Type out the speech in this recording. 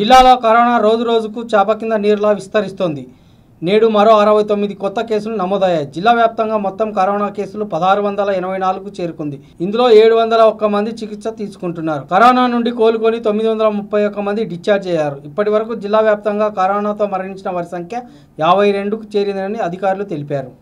జిల్లాలో కరోనా రోజు రోజుకు చేప కింద నీరులా విస్తరిస్తోంది నేడు మరో అరవై తొమ్మిది కొత్త కేసులు నమోదయ్యాయి జిల్లా వ్యాప్తంగా మొత్తం కరోనా కేసులు పదహారు వందల ఎనభై నాలుగు చేరుకుంది ఇందులో ఏడు వందల ఒక్క మంది చికిత్స తీసుకుంటున్నారు కరోనా నుండి కోలుకొని తొమ్మిది వందల ముప్పై ఒక్క మంది డిశ్చార్జ్ అయ్యారు ఇప్పటి వరకు జిల్లా వ్యాప్తంగా కరోనాతో మరణించిన వారి సంఖ్య యాభై రెండుకు చేరిందని అధికారులు తెలిపారు